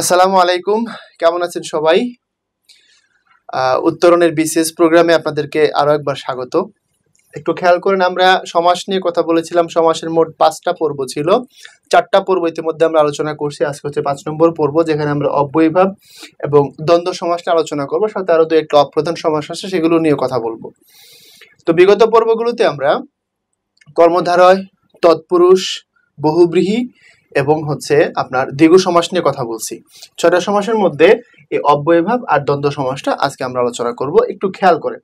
আসসালামু আলাইকুম কেমন আছেন সবাই উত্তরণের বিশেষ প্রোগ্রামে আপনাদেরকে আরও একবার স্বাগত একটু খেয়াল করেন আমরা সমাস নিয়ে কথা বলেছিলাম সমাসের মোট পাঁচটা পর্ব ছিল চারটা পর্ব ইতিমধ্যে আমরা আলোচনা করছি আজকে হচ্ছে পাঁচ নম্বর পর্ব যেখানে আমরা অব্যয়ভাব এবং দ্বন্দ্ব সমাস নিয়ে আলোচনা করবো সাথে আরও দু একটা অপ্রধান সমাস আছে সেগুলো নিয়ে কথা বলবো তো বিগত পর্বগুলোতে আমরা কর্মধারয় তৎপুরুষ বহুব্রীহী এবং হচ্ছে আপনার দীর্ঘ সমাস নিয়ে কথা বলছি ছয়টা সমাসের মধ্যে এই অব্যয়ভাব আর দ্বন্দ্ব সমাসটা আজকে আমরা আলোচনা করব একটু খেয়াল করে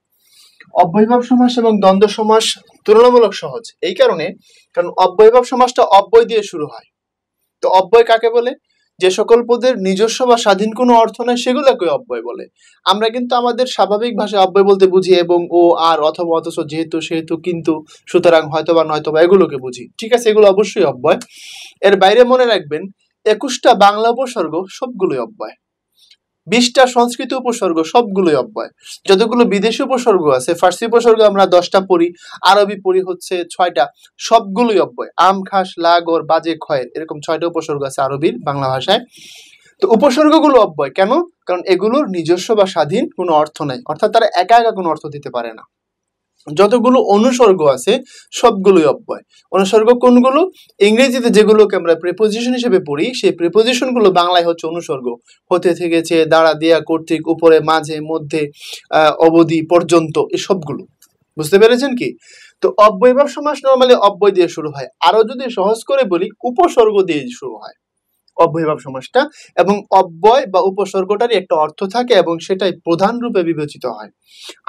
অব্যয়ভাব সমাস এবং দ্বন্দ্ব সমাস তুলনামূলক সহজ এই কারণে কারণ অব্যয়ভাব সমাসটা অব্যয় দিয়ে শুরু হয় তো অব্যয় কাকে বলে যে সকল পদের নিজস্ব বা স্বাধীন কোনো অর্থ নাই সেগুলোকে অব্যয় বলে আমরা কিন্তু আমাদের স্বাভাবিক ভাষায় অব্যয় বলতে বুঝি এবং ও আর অথবা অথচ যেহেতু সেহেতু কিন্তু সুতরাং হয়তো বা নয়তো বা এগুলোকে বুঝি ঠিক আছে এগুলো অবশ্যই অব্যয় এর বাইরে মনে রাখবেন একুশটা বাংলা উপসর্গ সবগুলোই অব্যয় বিশটা সংস্কৃত উপসর্গ সবগুলোই অব্যয় যতগুলো বিদেশি উপসর্গ আছে ফার্সি উপসর্গ আমরা দশটা পড়ি আরবি পড়ি হচ্ছে ছয়টা সবগুলোই অব্যয় আম খাস লাগর বাজে খয়ের এরকম ছয়টা উপসর্গ আছে আরবির বাংলা ভাষায় তো উপসর্গগুলো অব্যয় কেন কারণ এগুলোর নিজস্ব বা স্বাধীন কোনো অর্থ নাই অর্থাৎ তারা একা একা কোনো অর্থ দিতে পারে না যতগুলো অনুসর্গ আছে সবগুলোই অব্যয় অনুসর্গ কোনগুলো ইংরেজিতে যেগুলোকে আমরা প্রিপোজিশন হিসেবে পড়ি সেই প্রিপোজিশনগুলো বাংলায় হচ্ছে অনুসর্গ হতে থেকেছে দাঁড়া দেয়া কর্তৃক উপরে মাঝে মধ্যে অবধি পর্যন্ত এসবগুলো বুঝতে পেরেছেন কি তো বা সমাস নর্মালি অব্যয় দিয়ে শুরু হয় আরও যদি সহজ করে বলি উপসর্গ দিয়ে শুরু হয় অব্যয়ভাব সমাসটা এবং অব্যয় বা উপসর্গটারই একটা অর্থ থাকে এবং সেটাই প্রধান রূপে বিবেচিত হয়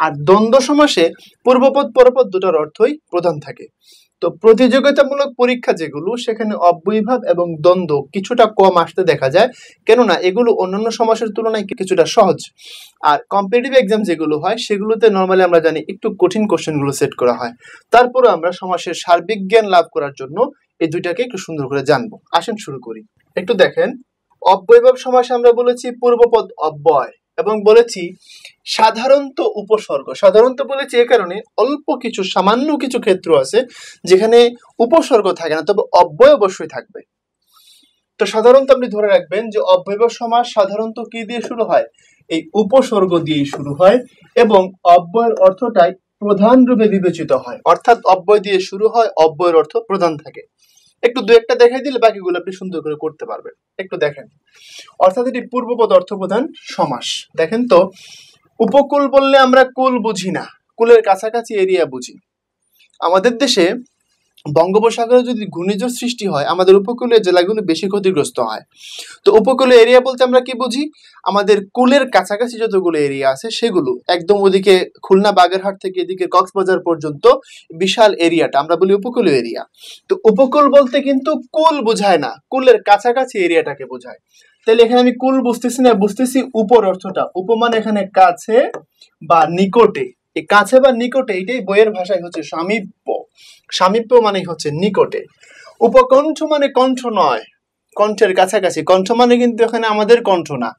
আর দ্বন্দ্ব সমাসে পূর্বপদ পরপদ দুটার অর্থই প্রধান থাকে তো প্রতিযোগিতামূলক পরীক্ষা যেগুলো সেখানে অব্যয়ভাব এবং দ্বন্দ্ব কিছুটা কম আসতে দেখা যায় কেননা এগুলো অন্যান্য সমাসের তুলনায় কিছুটা সহজ আর কম্পিটিটিভ এক্সাম যেগুলো হয় সেগুলোতে নর্মালি আমরা জানি একটু কঠিন কোশ্চেনগুলো সেট করা হয় তারপরে আমরা সমাসের সার্বিক জ্ঞান লাভ করার জন্য এই দুইটাকে একটু সুন্দর করে জানবো আসেন শুরু করি একটু দেখেন অব্যয়ভাব সমাসে আমরা বলেছি পূর্বপদ অব্যয় এবং বলেছি সাধারণত উপসর্গ সাধারণত বলেছি এ কারণে অল্প কিছু সামান্য কিছু ক্ষেত্র আছে যেখানে উপসর্গ থাকে না তবে অব্যয় অবশ্যই থাকবে তো সাধারণত আপনি ধরে রাখবেন যে অব্যয় সমাস সাধারণত কি দিয়ে শুরু হয় এই উপসর্গ দিয়েই শুরু হয় এবং অব্যয়ের অর্থটাই প্রধান রূপে বিবেচিত হয় অর্থাৎ অব্যয় দিয়ে শুরু হয় অব্যয়ের অর্থ প্রধান থাকে একটু দু একটা দেখাই দিলে বাকিগুলো আপনি সুন্দর করে করতে পারবেন একটু দেখেন অর্থাৎ এটি পূর্বপদ অর্থপ্রধান সমাস দেখেন তো উপকূল বললে আমরা কুল বুঝি না কুলের কাছাকাছি এরিয়া বুঝি আমাদের দেশে বঙ্গোপসাগরে যদি ঘূর্ণিঝড় সৃষ্টি হয় আমাদের উপকূলীয় জেলাগুলো বেশি ক্ষতিগ্রস্ত হয় তো উপকূলীয় এরিয়া বলতে আমরা কি বুঝি আমাদের কুলের কাছাকাছি যতগুলো এরিয়া আছে সেগুলো একদম ওদিকে খুলনা বাগেরহাট থেকে এদিকে কক্সবাজার পর্যন্ত বিশাল এরিয়াটা আমরা বলি উপকূলীয় এরিয়া তো উপকূল বলতে কিন্তু কুল বোঝায় না কুলের কাছাকাছি এরিয়াটাকে বোঝায় তাহলে এখানে আমি কুল বুঝতেছি না বুঝতেছি উপর অর্থটা উপমান এখানে কাছে বা নিকটে এই কাছে বা নিকটে এইটাই বইয়ের ভাষায় হচ্ছে সামীপ্য সামীপ্য মানে হচ্ছে নিকটে উপকণ্ঠ মানে কণ্ঠ নয় কণ্ঠের কাছাকাছি কণ্ঠ মানে কিন্তু এখানে আমাদের কণ্ঠ না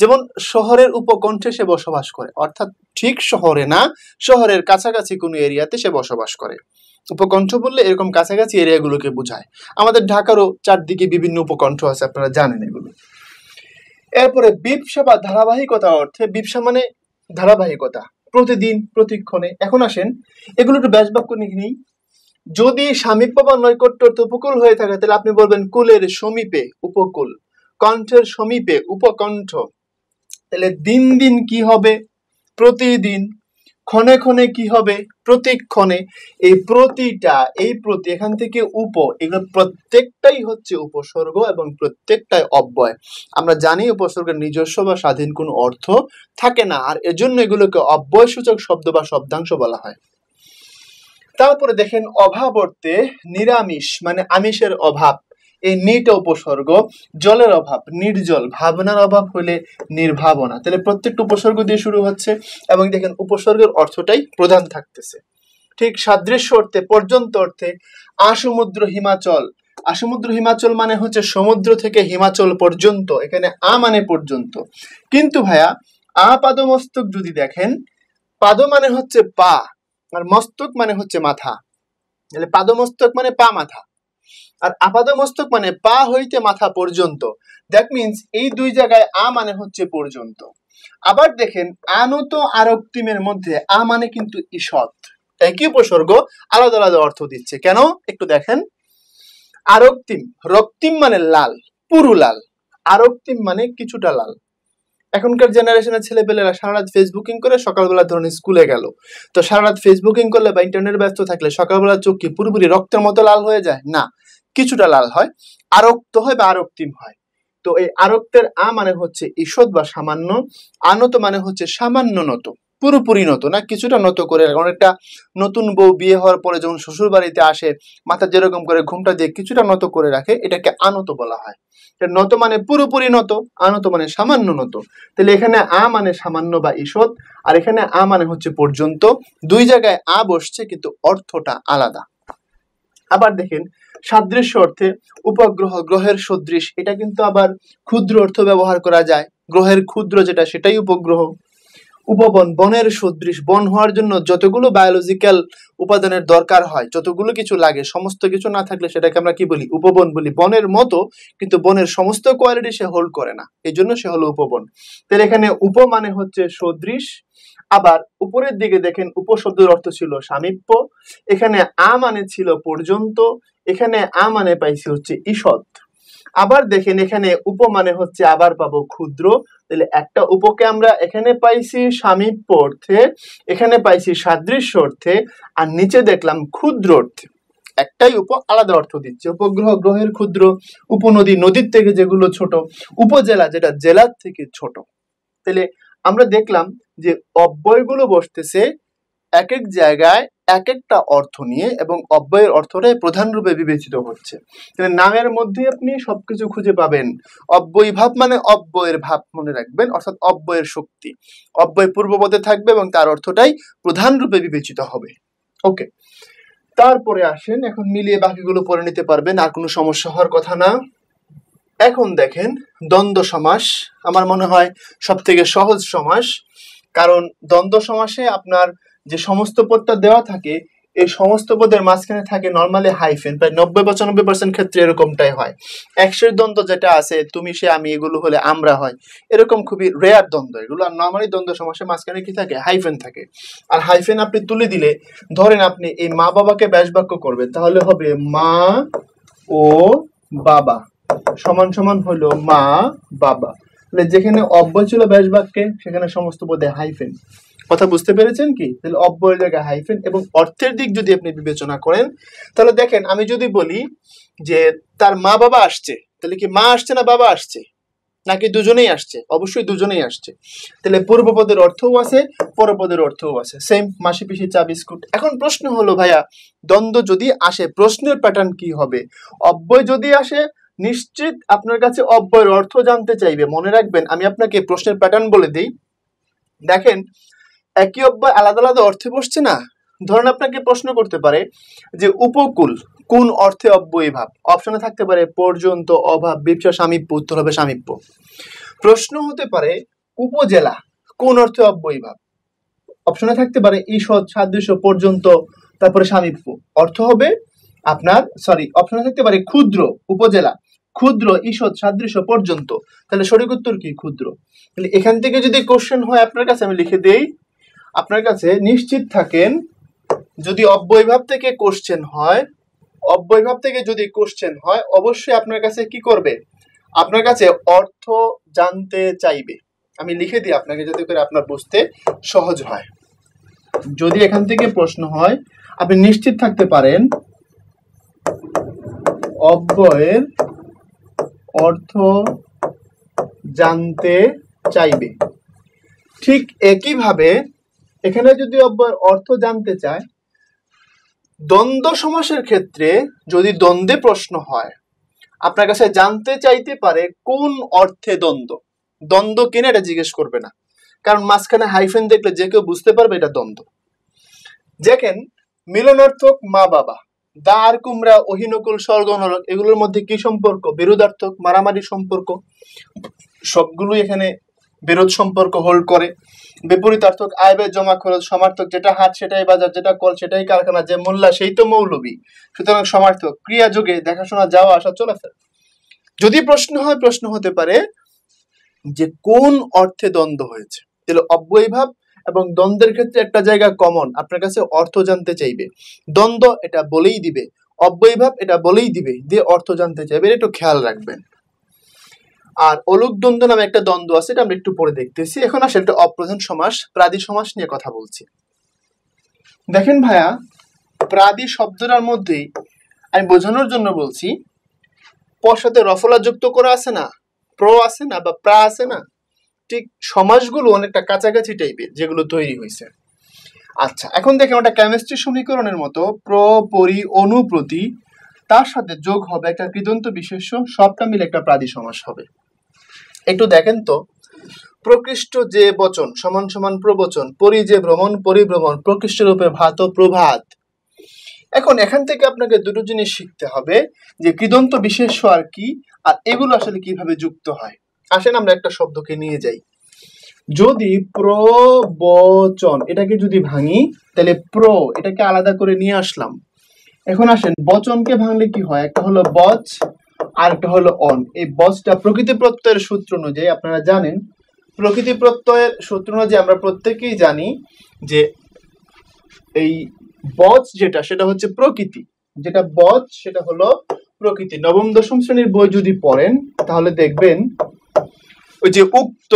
যেমন শহরের উপকণ্ঠে সে বসবাস করে অর্থাৎ ঠিক শহরে না শহরের কাছাকাছি কোনো এরিয়াতে সে বসবাস করে উপকণ্ঠ বললে এরকম কাছাকাছি এরিয়াগুলোকে বোঝায় আমাদের ঢাকারও চারদিকে বিভিন্ন উপকণ্ঠ আছে আপনারা জানেন এগুলো এরপরে বিপসা বা ধারাবাহিকতা অর্থে বিপসা মানে ধারাবাহিকতা প্রতিদিন প্রতিক্ষণে এখন আসেন এগুলো একটু ব্যাসবাক্য নিয়ে নিই যদি সামীপ্য বা নৈকট্যর্থ উপকূল হয়ে থাকে তাহলে আপনি বলবেন কুলের সমীপে উপকূল কণ্ঠের সমীপে উপকণ্ঠ তাহলে দিন দিন কি হবে প্রতিদিন ক্ষণে ক্ষণে কি হবে প্রতিক্ষণে এই প্রতিটা এই প্রতি এখান থেকে উপ এগুলো প্রত্যেকটাই হচ্ছে উপসর্গ এবং প্রত্যেকটাই অব্যয় আমরা জানি উপসর্গের নিজস্ব বা স্বাধীন কোনো অর্থ থাকে না আর এজন্য এগুলোকে অব্যয় সূচক শব্দ বা শব্দাংশ বলা হয় তারপরে দেখেন অভাবর্তে নিরামিষ মানে আমিষের অভাব এই নিটা উপসর্গ জলের অভাব নির্জল ভাবনার অভাব হলে নির্ভাবনা তাহলে প্রত্যেকটা উপসর্গ দিয়ে শুরু হচ্ছে এবং দেখেন উপসর্গের অর্থটাই প্রধান থাকতেছে ঠিক সাদৃশ্য অর্থে পর্যন্ত অর্থে আসমুদ্র হিমাচল আসমুদ্র হিমাচল মানে হচ্ছে সমুদ্র থেকে হিমাচল পর্যন্ত এখানে আ মানে পর্যন্ত কিন্তু ভাইয়া আ পাদমস্তক যদি দেখেন পাদ মানে হচ্ছে পা আর মস্তক মানে হচ্ছে মাথা তাহলে পাদমস্তক মানে পা মাথা আর আপাদমস্তক মানে পা হইতে মাথা পর্যন্ত দ্যাট মিনস এই দুই জায়গায় আ মানে হচ্ছে পর্যন্ত আবার দেখেন আনত আরক্তিমের মধ্যে আ মানে কিন্তু ঈষৎ একই উপসর্গ আলাদা আলাদা অর্থ দিচ্ছে কেন একটু দেখেন আরক্তিম রক্তিম মানে লাল পুরু লাল আরক্তিম মানে কিছুটা লাল এখনকার জেনারেশনের ছেলেপেলেরা সারা রাত ফেসবুকিং করে সকালবেলা ধরুন স্কুলে গেল তো সারা রাত ফেসবুকিং করলে বা ইন্টারনেট ব্যস্ত থাকলে সকালবেলা চোখ কি পুরোপুরি রক্তের মতো লাল হয়ে যায় না কিছুটা লাল হয় আরক্ত হয় বা আরক্তিম হয় তো এই আরক্তের আ মানে হচ্ছে ঈষৎ বা সামান্য আনত মানে হচ্ছে সামান্য নত পুরোপুরি নত না কিছুটা নত করে কারণ একটা নতুন বউ বিয়ে হওয়ার পরে যখন শ্বশুর বাড়িতে আসে মাথা যেরকম করে ঘুমটা দিয়ে কিছুটা নত করে রাখে এটাকে আনত বলা হয় নত মানে পুরোপুরি নত আনত মানে সামান্য নত তাহলে এখানে আ মানে সামান্য বা ঈষৎ আর এখানে আ মানে হচ্ছে পর্যন্ত দুই জায়গায় আ বসছে কিন্তু অর্থটা আলাদা আবার দেখেন সাদৃশ্য অর্থে উপগ্রহ গ্রহের সদৃশ এটা কিন্তু আবার ক্ষুদ্র অর্থ ব্যবহার করা যায় গ্রহের ক্ষুদ্র যেটা সেটাই উপগ্রহ উপবন বনের সদৃশ বন হওয়ার জন্য যতগুলো বায়োলজিক্যাল উপাদানের দরকার হয় যতগুলো কিছু লাগে সমস্ত কিছু না থাকলে সেটাকে আমরা কি বলি উপবন বলি বনের মতো কিন্তু বনের সমস্ত কোয়ালিটি সে হোল্ড করে না এই জন্য সে হলো উপবন তাহলে এখানে উপ মানে হচ্ছে সদৃশ আবার উপরের দিকে দেখেন উপশব্দের অর্থ ছিল সামীপ্য এখানে আ মানে ছিল পর্যন্ত এখানে আ মানে পাইছে হচ্ছে ঈষৎ আবার দেখেন এখানে উপ মানে হচ্ছে আবার পাবো ক্ষুদ্র তাহলে একটা উপকে আমরা এখানে পাইছি সামীপ্য অর্থে এখানে পাইছি সাদৃশ্য অর্থে আর নিচে দেখলাম ক্ষুদ্র অর্থে একটাই উপ আলাদা অর্থ দিচ্ছে উপগ্রহ গ্রহের ক্ষুদ্র উপনদী নদীর থেকে যেগুলো ছোট উপজেলা যেটা জেলার থেকে ছোট তাহলে আমরা দেখলাম যে অব্যয়গুলো বসতেছে এক এক জায়গায় এক একটা অর্থ নিয়ে এবং অব্যয়ের অর্থটাই রূপে বিবেচিত হচ্ছে নামের মধ্যে আপনি সব কিছু খুঁজে পাবেন অব্যয় ভাব মানে অব্যয়ের ভাব মনে রাখবেন অর্থাৎ অব্যয়ের শক্তি অব্যয় পূর্বপদে থাকবে এবং তার অর্থটাই প্রধান রূপে বিবেচিত হবে ওকে তারপরে আসেন এখন মিলিয়ে বাকিগুলো পড়ে নিতে পারবেন আর কোনো সমস্যা হওয়ার কথা না এখন দেখেন দ্বন্দ্ব সমাস আমার মনে হয় সব থেকে সহজ সমাস কারণ দ্বন্দ্ব সমাসে আপনার যে সমস্ত পদটা দেওয়া থাকে এই সমস্ত পদের মাঝখানে থাকে নর্মালি হাইফেন প্রায় নব্বই পঁচানব্বই পার্সেন্ট ক্ষেত্রে এরকমটাই হয় একশের দ্বন্দ্ব যেটা আছে তুমি সে আমি এগুলো হলে আমরা হয় এরকম খুবই রেয়ার দ্বন্দ্ব এগুলো আর নর্মালি দ্বন্দ্ব সমস্যা মাঝখানে কি থাকে হাইফেন থাকে আর হাইফেন আপনি তুলে দিলে ধরেন আপনি এই মা বাবাকে ব্যাস বাক্য করবেন তাহলে হবে মা ও বাবা সমান সমান হলো মা বাবা তাহলে যেখানে অব্যয় ছিল ব্যাস বাক্যে সেখানে সমস্ত পদে হাইফেন কথা বুঝতে পেরেছেন কি তাহলে অব্যয়ের জায়গায় হাইফেন এবং অর্থের দিক যদি আপনি বিবেচনা করেন তাহলে দেখেন আমি যদি বলি যে তার মা বাবা আসছে তাহলে কি মা আসছে না বাবা আসছে নাকি দুজনেই আসছে অবশ্যই দুজনেই আসছে তাহলে পূর্বপদের অর্থও আছে পরপদের অর্থও আছে সেম মাসি পিসি চা বিস্কুট এখন প্রশ্ন হলো ভাইয়া দ্বন্দ্ব যদি আসে প্রশ্নের প্যাটার্ন কি হবে অব্যয় যদি আসে নিশ্চিত আপনার কাছে অব্যয়ের অর্থ জানতে চাইবে মনে রাখবেন আমি আপনাকে প্রশ্নের প্যাটার্ন বলে দিই দেখেন একই অব্যয় আলাদা আলাদা অর্থে বসছে না ধরেন আপনাকে প্রশ্ন করতে পারে যে উপকূল কোন অর্থে অব্যয় ভাব অপশনে থাকতে পারে পর্যন্ত অভাব ব্যবসা স্বামীপ্য উত্তর হবে স্বামীপ্য প্রশ্ন হতে পারে উপজেলা কোন অর্থে অব্যয় ভাব অপশনে থাকতে পারে ঈষৎ সাদৃশ্য পর্যন্ত তারপরে স্বামীপ্য অর্থ হবে আপনার সরি অপশনে থাকতে পারে ক্ষুদ্র উপজেলা ক্ষুদ্র ঈষৎ সাদৃশ্য পর্যন্ত তাহলে সঠিক উত্তর কি ক্ষুদ্র তাহলে এখান থেকে যদি কোশ্চেন হয় আপনার কাছে আমি লিখে দেই আপনার কাছে নিশ্চিত থাকেন যদি অব্যয়ভাব থেকে কোশ্চেন হয় অব্যয়ভাব থেকে যদি কোশ্চেন হয় অবশ্যই আপনার কাছে কি করবে আপনার কাছে অর্থ জানতে চাইবে আমি লিখে দিই আপনাকে যাতে করে আপনার বুঝতে সহজ হয় যদি এখান থেকে প্রশ্ন হয় আপনি নিশ্চিত থাকতে পারেন অব্যয়ের অর্থ জানতে চাইবে ঠিক একইভাবে এখানে যদি অর্থ জানতে চায় দ্বন্দ্ব সমাসের ক্ষেত্রে যদি দ্বন্দ্বে প্রশ্ন হয় আপনার কাছে জানতে চাইতে পারে কোন অর্থে দ্বন্দ্ব দ্বন্দ্ব কিনা এটা জিজ্ঞেস করবে না কারণ মাঝখানে হাইফেন দেখলে যে কেউ বুঝতে পারবে এটা দ্বন্দ্ব দেখেন মিলনার্থক মা বাবা দার কুমড়া অহিনকুল স্বর্গনরক এগুলোর মধ্যে কি সম্পর্ক বিরোধার্থক মারামারি সম্পর্ক সবগুলোই এখানে বিরোধ সম্পর্ক হোল্ড করে বিপরীতার্থক আয় ব্যয় জমা খরচ সমার্থক যেটা হাত সেটাই বাজার যেটা কল সেটাই কারখানা যে মোল্লা সেই তো মৌলবী সুতরাং সমার্থক ক্রিয়া যুগে দেখাশোনা যাওয়া আসা চলাফেরা যদি প্রশ্ন হয় প্রশ্ন হতে পারে যে কোন অর্থে দ্বন্দ্ব হয়েছে তাহলে অব্যয়ভাব এবং দ্বন্দ্বের ক্ষেত্রে একটা জায়গা কমন আপনার কাছে অর্থ জানতে চাইবে দ্বন্দ্ব এটা বলেই দিবে অব্যয়ভাব এটা বলেই দিবে দিয়ে অর্থ জানতে চাইবে এটা একটু খেয়াল রাখবেন আর অলুক দ্বন্দ্ব নামে একটা দ্বন্দ্ব আছে এটা আমরা একটু পরে দেখতেছি এখন আসলে একটা অপ্রধান সমাস প্রাদি সমাস নিয়ে কথা বলছি দেখেন ভাইয়া প্রাদি শব্দটার মধ্যেই আমি বোঝানোর জন্য বলছি পর সাথে রফলা যুক্ত করা আছে না প্র আছে না বা প্রা আছে না পৌরাণিক সমাজগুলো অনেকটা কাছাকাছি টাইপের যেগুলো তৈরি হয়েছে আচ্ছা এখন দেখেন ওটা কেমিস্ট্রি সমীকরণের মতো প্রপরি অনুপ্রতি তার সাথে যোগ হবে একটা কৃদন্ত বিশেষ্য সবটা মিলে একটা প্রাদি সমাস হবে একটু দেখেন তো প্রকৃষ্ট যে বচন সমান সমান প্রবচন পরি যে ভ্রমণ পরিভ্রমণ প্রকৃষ্ট রূপে ভাত প্রভাত এখন এখান থেকে আপনাকে দুটো জিনিস শিখতে হবে যে কৃদন্ত বিশেষ্য আর কি আর এগুলো আসলে কিভাবে যুক্ত হয় আসেন আমরা একটা শব্দকে নিয়ে যাই যদি প্রবচন এটাকে যদি ভাঙি তাহলে প্র এটাকে আলাদা করে নিয়ে আসলাম এখন আসেন বচনকে ভাঙলে কি হয় একটা হলো বচ আর একটা হলো অন এই বচটা প্রকৃতি প্রত্যয়ের সূত্র অনুযায়ী আপনারা জানেন প্রকৃতি প্রত্যয়ের সূত্র অনুযায়ী আমরা প্রত্যেকেই জানি যে এই বচ যেটা সেটা হচ্ছে প্রকৃতি যেটা বচ সেটা হলো প্রকৃতি নবম দশম শ্রেণীর বই যদি পড়েন তাহলে দেখবেন ওই যে উক্ত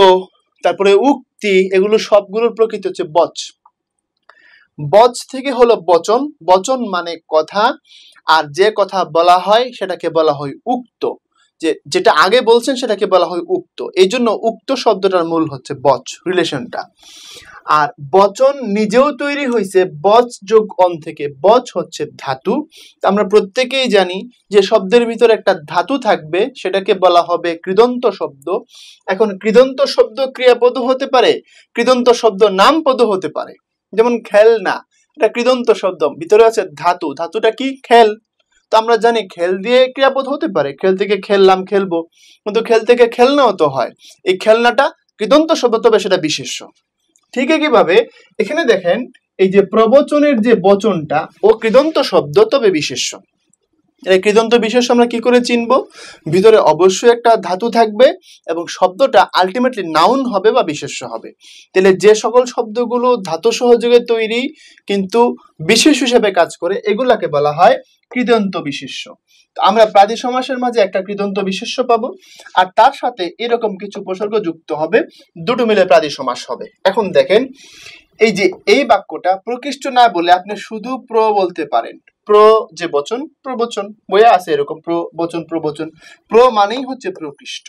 তারপরে উক্তি এগুলো সবগুলোর প্রকৃত হচ্ছে বচ বচ থেকে হলো বচন বচন মানে কথা আর যে কথা বলা হয় সেটাকে বলা হয় উক্ত যে যেটা আগে বলছেন সেটাকে বলা হয় উক্ত এই জন্য উক্ত শব্দটার মূল হচ্ছে বচ রিলেশনটা আর বচন নিজেও তৈরি হয়েছে বচ যোগ অন থেকে বচ হচ্ছে ধাতু আমরা প্রত্যেকেই জানি যে শব্দের ভিতরে একটা ধাতু থাকবে সেটাকে বলা হবে কৃদন্ত শব্দ এখন কৃদন্ত শব্দ ক্রিয়াপদ হতে পারে কৃদন্ত শব্দ নামপদ হতে পারে যেমন খেলনা এটা কৃদন্ত শব্দ ভিতরে আছে ধাতু ধাতুটা কি খেল তো আমরা জানি খেল দিয়ে ক্রিয়াপদ হতে পারে খেল থেকে খেললাম খেলবো কিন্তু খেল থেকে খেলনাও তো হয় এই খেলনাটা কৃদন্ত শব্দ তবে সেটা বিশেষ্য ঠিক কিভাবে এখানে দেখেন এই যে প্রবচনের যে বচনটা ও কৃদন্ত শব্দ তবে বিশেষ্য এই কৃদন্ত বিশেষ আমরা কি করে চিনব ভিতরে অবশ্যই একটা ধাতু থাকবে এবং শব্দটা আলটিমেটলি নাউন হবে বা বিশেষ্য হবে তাহলে যে সকল শব্দগুলো ধাতু সহযোগে তৈরি কিন্তু বিশেষ হিসেবে কাজ করে এগুলাকে বলা হয় কৃদন্ত বিশেষ্য আমরা প্রাদী সমাসের মাঝে একটা কৃদন্ত বিশেষ্য পাবো আর তার সাথে এরকম কিছু উপসর্গ যুক্ত হবে দুটো মিলে প্রাদী সমাস হবে এখন দেখেন এই যে এই বাক্যটা প্রকৃষ্ট না বলে আপনি শুধু প্র বলতে পারেন প্র যে বচন প্রবচন বইয়া আছে এরকম প্রবচন প্রবচন প্র মানেই হচ্ছে প্রকৃষ্ট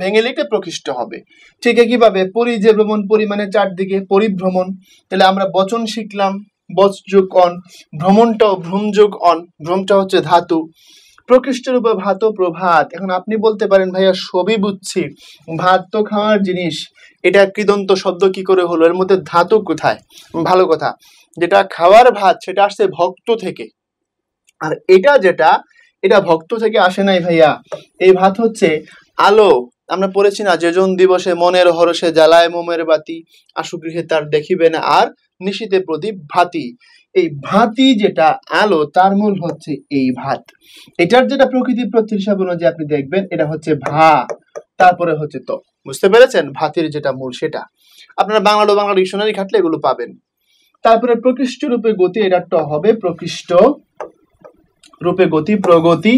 ভেঙে লিখে প্রকৃষ্ট হবে ঠিক একইভাবে পরি যে ভ্রমণ পরিমাণে চারদিকে পরিভ্রমণ তাহলে আমরা বচন শিখলাম বৎসযোগ অন ভ্রমণটাও ভ্রমযোগ অন ভ্রমটা হচ্ছে ধাতু প্রকৃষ্ট রূপে ভাত প্রভাত এখন আপনি বলতে পারেন ভাইয়া সবই বুঝছি ভাত তো খাওয়ার জিনিস এটা কৃদন্ত শব্দ কি করে হলো এর মধ্যে ধাতু কোথায় ভালো কথা যেটা খাওয়ার ভাত সেটা আসছে ভক্ত থেকে আর এটা যেটা এটা ভক্ত থেকে আসে নাই ভাইয়া এই ভাত হচ্ছে আলো আমরা পড়েছি না যেজন দিবসে মনের হরসে জ্বালায় মোমের বাতি আশু গৃহে তার দেখিবে না আর নিশীতে প্রদীপ ভাতি এই ভাতি যেটা আলো তার মূল হচ্ছে এই ভাত এটার যেটা প্রকৃতি প্রত্যেক অনুযায়ী আপনি দেখবেন এটা হচ্ছে ভা তারপরে হচ্ছে তো বুঝতে পেরেছেন ভাতির যেটা মূল সেটা আপনারা বাংলা বাংলা ডিকশনারি ঘাটলে এগুলো পাবেন তারপরে প্রকৃষ্ট রূপে গতি এটা ট হবে প্রকৃষ্ট রূপে গতি প্রগতি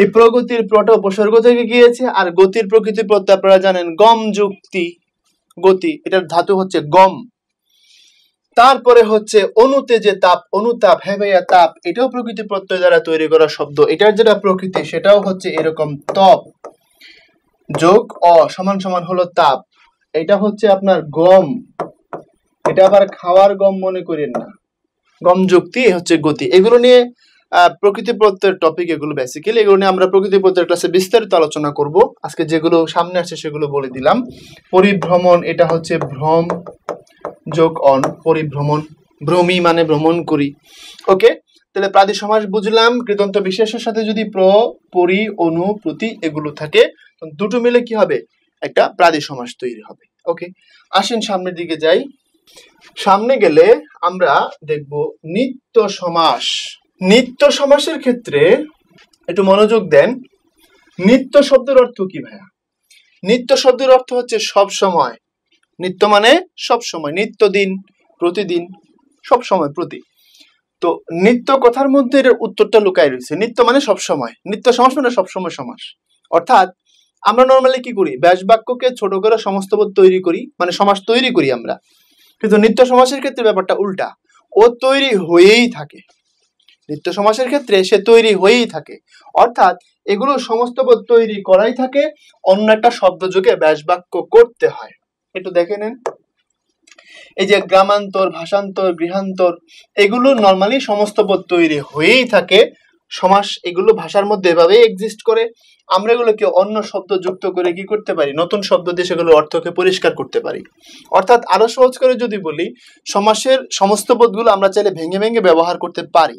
এই প্রগতির প্রট উপসর্গ থেকে গিয়েছে আর গতির প্রকৃতি প্রত্যয় আপনারা জানেন গম যুক্তি গতি এটার ধাতু হচ্ছে গম তারপরে হচ্ছে অনুতে যে তাপ অনুতাপ হেভাইয়া হ্যাঁ তাপ এটাও প্রকৃতি প্রত্যয় দ্বারা তৈরি করা শব্দ এটার যেটা প্রকৃতি সেটাও হচ্ছে এরকম তপ যোগ অ সমান সমান হলো তাপ এটা হচ্ছে আপনার গম এটা আবার খাওয়ার গম মনে করেন না গম যুক্তি হচ্ছে গতি এগুলো নিয়ে প্রকৃতি টপিক এগুলো বেসিক্যালি এগুলো নিয়ে আমরা প্রকৃতিপত্রের ক্লাসে বিস্তারিত আলোচনা করব আজকে যেগুলো সামনে আসছে সেগুলো বলে দিলাম পরিভ্রমণ এটা হচ্ছে ভ্রম যোগ অন পরিভ্রমণ ভ্রমি মানে ভ্রমণ করি ওকে তাহলে প্রাদি সমাস বুঝলাম কৃতন্ত বিশেষের সাথে যদি প্র পরি অনু প্রতি এগুলো থাকে দুটো মিলে কি হবে একটা প্রাদি সমাস তৈরি হবে ওকে আসেন সামনের দিকে যাই সামনে গেলে আমরা দেখব নিত্য সমাস নিত্য সমাসের ক্ষেত্রে একটু মনোযোগ দেন নিত্য শব্দের অর্থ কি ভাইয়া নিত্য শব্দের অর্থ হচ্ছে সব সময় নিত্য মানে সব সময় নিত্য দিন প্রতিদিন সব সময় প্রতি তো নিত্য কথার মধ্যে এর উত্তরটা লুকাই রয়েছে নিত্য মানে সব সময় নিত্য সমাস মানে সবসময় সমাস অর্থাৎ আমরা নর্মালি কি করি ব্যাস বাক্যকে ছোট করে বোধ তৈরি করি মানে সমাজ তৈরি করি আমরা কিন্তু নিত্য সমাসের ক্ষেত্রে ব্যাপারটা উল্টা ও তৈরি হয়েই থাকে নিত্য সমাসের ক্ষেত্রে সে তৈরি হয়েই থাকে অর্থাৎ এগুলো সমস্ত পদ তৈরি করাই থাকে অন্য একটা শব্দযোগে ব্যাসবাক্য করতে হয় একটু দেখে নেন এই যে গ্রামান্তর ভাষান্তর গৃহান্তর এগুলো নর্মালি সমস্ত পদ তৈরি হয়েই থাকে সমাস এগুলো ভাষার মধ্যে এভাবেই এক্সিস্ট করে আমরা এগুলোকে অন্য শব্দ যুক্ত করে কি করতে পারি নতুন শব্দ দিয়ে সেগুলো অর্থকে পরিষ্কার করতে পারি অর্থাৎ আরো সহজ করে যদি বলি সমাসের সমস্ত পদগুলো আমরা চাইলে ভেঙে ভেঙে ব্যবহার করতে পারি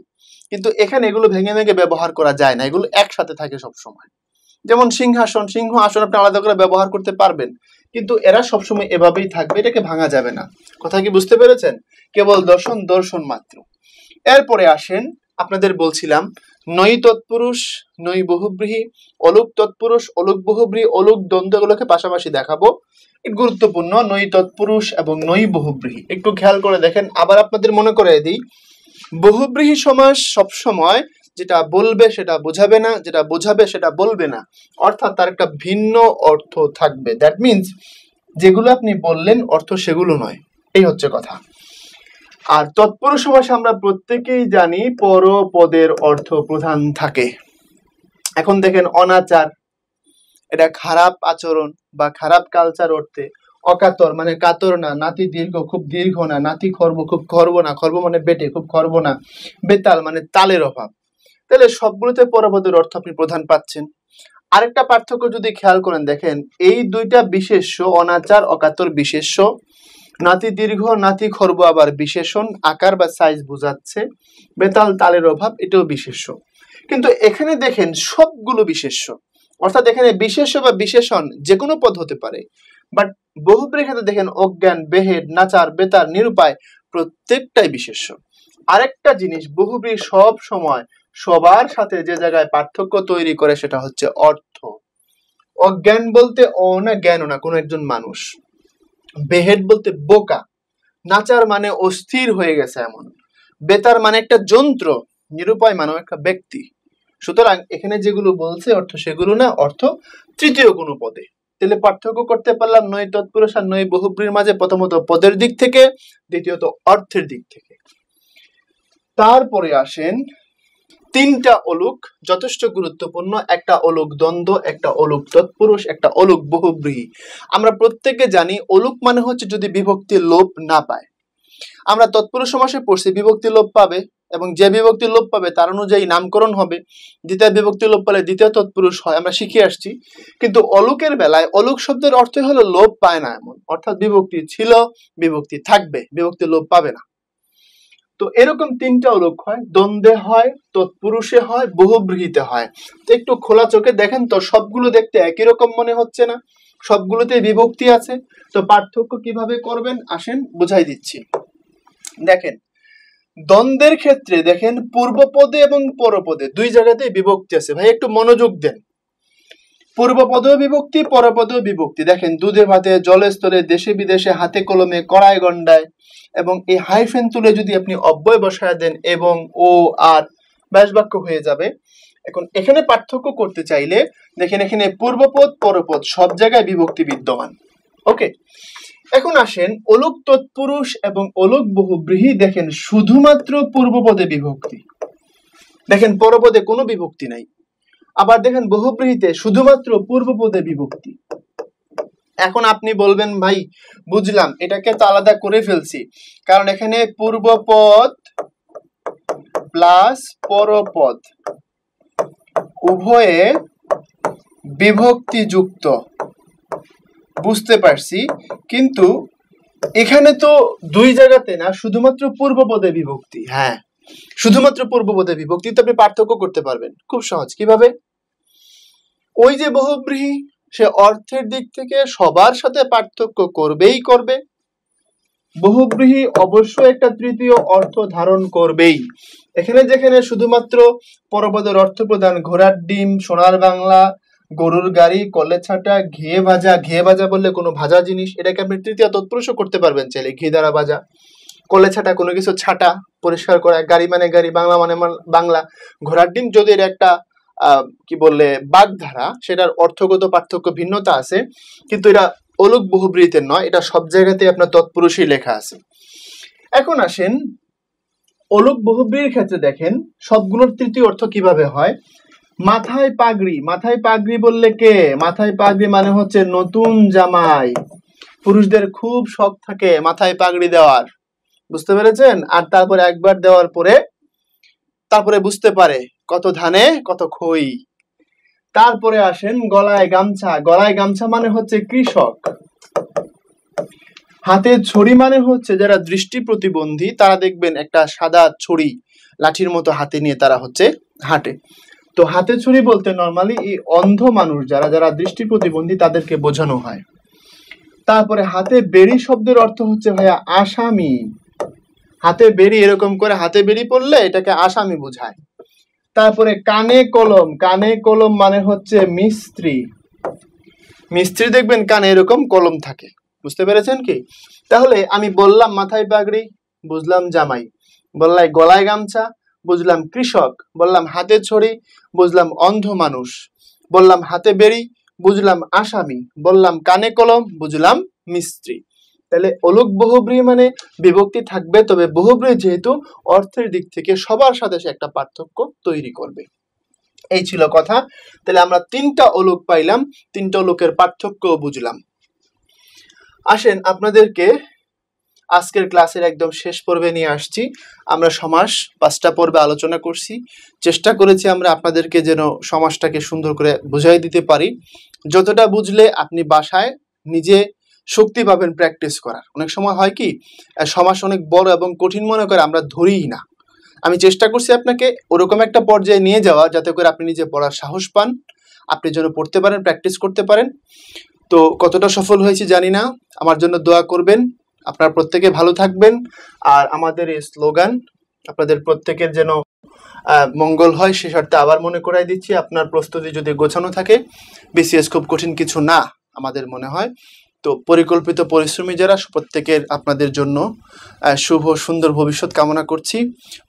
কিন্তু এখানে এগুলো ভেঙে ভেঙে ব্যবহার করা যায় না এগুলো একসাথে থাকে সব সময় যেমন সিংহাসন সিংহ আসন আপনি আলাদা করে ব্যবহার করতে পারবেন কিন্তু এরা সবসময় এভাবেই থাকবে এটাকে ভাঙা যাবে না কথা কি বুঝতে পেরেছেন কেবল দর্শন দর্শন মাত্র এরপরে আসেন আপনাদের বলছিলাম নই তৎপুরুষ নই বহুব্রীহী অলুক তৎপুরুষ অলুক বহুব্রীহী অলুক দ্বন্দ্বগুলোকে পাশাপাশি দেখাবো গুরুত্বপূর্ণ নই তৎপুরুষ এবং নই বহুব্রীহী একটু খেয়াল করে দেখেন আবার আপনাদের মনে করে দিই বহুব্রীহি সমাস সবসময় যেটা বলবে সেটা বোঝাবে না যেটা বোঝাবে সেটা বলবে না অর্থাৎ তার একটা ভিন্ন অর্থ থাকবে দ্যাট মিনস যেগুলো আপনি বললেন অর্থ সেগুলো নয় এই হচ্ছে কথা আর তৎপুরুষ সমাসে আমরা প্রত্যেকেই জানি পরপদের অর্থ প্রধান থাকে এখন দেখেন অনাচার এটা খারাপ আচরণ বা খারাপ কালচার অর্থে অকাতর মানে কাতর না নাতি দীর্ঘ খুব দীর্ঘ না নাতি খর্ব খুব খর্ব না খর্ব মানে বেটে খুব খর্ব না বেতাল মানে তালের অভাব তাহলে সবগুলোতে পরপদের অর্থ আপনি প্রধান পাচ্ছেন আরেকটা পার্থক্য যদি খেয়াল করেন দেখেন এই দুইটা বিশেষ্য অনাচার অকাতর বিশেষ্য নাতি দীর্ঘ নাতি খর্ব আবার বিশেষণ আকার বা সাইজ বোঝাচ্ছে বেতাল তালের অভাব এটাও বিশেষ্য কিন্তু এখানে দেখেন সবগুলো বিশেষ্য অর্থাৎ এখানে বিশেষ্য বা বিশেষণ যে কোনো পদ হতে পারে বাট বহু ক্ষেত্রে দেখেন অজ্ঞান বেহেড নাচার বেতার নিরুপায় প্রত্যেকটাই বিশেষ আরেকটা জিনিস বহুব্রীর সব সময় সবার সাথে যে জায়গায় পার্থক্য তৈরি করে সেটা হচ্ছে অর্থ অজ্ঞান বলতে অনা জ্ঞান না কোনো একজন মানুষ বেহেড বলতে বোকা নাচার মানে অস্থির হয়ে গেছে এমন বেতার মানে একটা যন্ত্র নিরুপায় মানে একটা ব্যক্তি সুতরাং এখানে যেগুলো বলছে অর্থ সেগুলো না অর্থ তৃতীয় কোনো পদে তাহলে পার্থক্য করতে পারলাম নয় তৎপুরুষ আর নয় বহুব্রীর মাঝে প্রথমত পদের দিক থেকে দ্বিতীয়ত অর্থের দিক থেকে তারপরে আসেন তিনটা অলুক যথেষ্ট গুরুত্বপূর্ণ একটা অলুক দ্বন্দ্ব একটা অলুক তৎপুরুষ একটা অলুক বহুব্রীহী আমরা প্রত্যেকে জানি অলুক মানে হচ্ছে যদি বিভক্তি লোপ না পায় আমরা তৎপুরুষ সমাসে পড়ছি বিভক্তি লোপ পাবে এবং যে বিভক্তি লোপ পাবে তার অনুযায়ী নামকরণ হবে দ্বিতীয় বিভক্তি লোপ পেলে দ্বিতীয় তৎপুরুষ হয় আমরা শিখে আসছি কিন্তু অলুকের বেলায় অলুক শব্দের অর্থই হলো লোপ পায় না এমন অর্থাৎ বিভক্তি ছিল বিভক্তি থাকবে বিভক্তি লোপ পাবে না তো এরকম তিনটা অলুক হয় দ্বন্দ্বে হয় তৎপুরুষে হয় বহুব্রীহিতে হয় তো একটু খোলা চোখে দেখেন তো সবগুলো দেখতে একই রকম মনে হচ্ছে না সবগুলোতে বিভক্তি আছে তো পার্থক্য কিভাবে করবেন আসেন বুঝাই দিচ্ছি দেখেন দ্বন্দ্বের ক্ষেত্রে দেখেন পূর্বপদে এবং পরপদে দুই জায়গাতেই বিভক্তি আছে ভাই একটু মনোযোগ দেন পূর্বপদেও বিভক্তি পরপদেও বিভক্তি দেখেন দুধে ভাতে জলে স্তরে দেশে বিদেশে হাতে কলমে কড়ায় গন্ডায় এবং এই হাইফেন তুলে যদি আপনি অব্যয় বসায় দেন এবং ও আর ব্যাসবাক্য হয়ে যাবে এখন এখানে পার্থক্য করতে চাইলে দেখেন এখানে পূর্বপদ পরপদ সব জায়গায় বিভক্তি বিদ্যমান ওকে এখন আসেন অলুক তৎপুরুষ এবং অলুক বহুব্রীহী দেখেন শুধুমাত্র পূর্বপদে বিভক্তি দেখেন পরপদে কোনো বিভক্তি নাই আবার দেখেন বহুব্রীহিতে শুধুমাত্র পূর্বপদে বিভক্তি এখন আপনি বলবেন ভাই বুঝলাম এটাকে তো আলাদা করে ফেলছি কারণ এখানে পূর্বপদ প্লাস পরপদ উভয়ে বিভক্তিযুক্ত বুঝতে পারছি কিন্তু এখানে তো দুই জায়গাতে না শুধুমাত্র পূর্ব পদে বিভক্তি হ্যাঁ শুধুমাত্র পূর্ব পদে বিভক্তি তো আপনি পার্থক্য করতে পারবেন খুব সহজ কিভাবে ওই যে বহুব্রীহী সে অর্থের দিক থেকে সবার সাথে পার্থক্য করবেই করবে বহুব্রীহী অবশ্যই একটা তৃতীয় অর্থ ধারণ করবেই এখানে যেখানে শুধুমাত্র পরপদের অর্থ প্রদান ঘোড়ার ডিম সোনার বাংলা গরুর গাড়ি কলের ছাটা ঘিয়ে ভাজা ঘিয়ে ভাজা বললে কোনো ভাজা জিনিস এটাকে আপনি তৃতীয় তৎপুরুষও করতে পারবেন চাইলে ঘি দ্বারা ভাজা কলে ছাটা কোনো কিছু ছাটা পরিষ্কার করা গাড়ি মানে গাড়ি বাংলা মানে বাংলা ঘোড়ার ডিম যদি এটা একটা কি বললে বাগধারা সেটার অর্থগত পার্থক্য ভিন্নতা আছে কিন্তু এটা অলুক বহুব্রীতের নয় এটা সব জায়গাতে আপনার তৎপুরুষই লেখা আছে এখন আসেন অলুক বহুব্রীর ক্ষেত্রে দেখেন সবগুলোর তৃতীয় অর্থ কিভাবে হয় মাথায় পাগড়ি মাথায় পাগড়ি বললে কে মাথায় পাগড়ি মানে হচ্ছে নতুন জামাই পুরুষদের খুব শখ থাকে মাথায় পাগড়ি দেওয়ার বুঝতে পেরেছেন আর তারপরে একবার দেওয়ার পরে তারপরে বুঝতে পারে কত ধানে কত খই তারপরে আসেন গলায় গামছা গলায় গামছা মানে হচ্ছে কৃষক হাতে ছড়ি মানে হচ্ছে যারা দৃষ্টি প্রতিবন্ধী তারা দেখবেন একটা সাদা ছড়ি লাঠির মতো হাতে নিয়ে তারা হচ্ছে হাঁটে তো হাতে ছুরি বলতে নর্মালি এই অন্ধ মানুষ যারা যারা দৃষ্টি প্রতিবন্ধী তাদেরকে বোঝানো হয় তারপরে হাতে বেরি শব্দের অর্থ হচ্ছে ভাইয়া আসামি হাতে বেরি এরকম করে হাতে বেরি পড়লে এটাকে আসামি বোঝায় তারপরে কানে কলম কানে কলম মানে হচ্ছে মিস্ত্রি মিস্ত্রি দেখবেন কানে এরকম কলম থাকে বুঝতে পেরেছেন কি তাহলে আমি বললাম মাথায় পাগড়ি বুঝলাম জামাই বললাই গলায় গামছা বুঝলাম কৃষক বললাম হাতে ছড়ি বুঝলাম অন্ধ মানুষ বললাম হাতে বেরি বুঝলাম আসামি বললাম কানে কলম বুঝলাম মিস্ত্রি তাহলে অলুক বহুব্রী মানে বিভক্তি থাকবে তবে বহুব্রী যেহেতু অর্থের দিক থেকে সবার সাথে সে একটা পার্থক্য তৈরি করবে এই ছিল কথা তাহলে আমরা তিনটা অলুক পাইলাম তিনটা অলুকের পার্থক্য বুঝলাম আসেন আপনাদেরকে আজকের ক্লাসের একদম শেষ পর্বে নিয়ে আসছি আমরা সমাস পাঁচটা পর্বে আলোচনা করছি চেষ্টা করেছি আমরা আপনাদেরকে যেন সমাজটাকে সুন্দর করে বুঝাই দিতে পারি যতটা বুঝলে আপনি বাসায় নিজে শক্তি পাবেন প্র্যাকটিস করার অনেক সময় হয় কি সমাস অনেক বড় এবং কঠিন মনে করে আমরা ধরিই না আমি চেষ্টা করছি আপনাকে ওরকম একটা পর্যায়ে নিয়ে যাওয়া যাতে করে আপনি নিজে পড়ার সাহস পান আপনি যেন পড়তে পারেন প্র্যাকটিস করতে পারেন তো কতটা সফল হয়েছে জানি না আমার জন্য দোয়া করবেন আপনারা প্রত্যেকে ভালো থাকবেন আর আমাদের এই স্লোগান আপনাদের প্রত্যেকের যেন মঙ্গল হয় সে শর্তে আবার মনে করাই দিচ্ছি আপনার প্রস্তুতি যদি গোছানো থাকে বিসিএস খুব কঠিন কিছু না আমাদের মনে হয় তো পরিকল্পিত পরিশ্রমী যারা প্রত্যেকের আপনাদের জন্য শুভ সুন্দর ভবিষ্যৎ কামনা করছি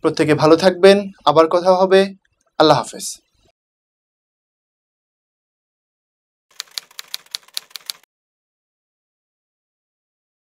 প্রত্যেকে ভালো থাকবেন আবার কথা হবে আল্লাহ হাফেজ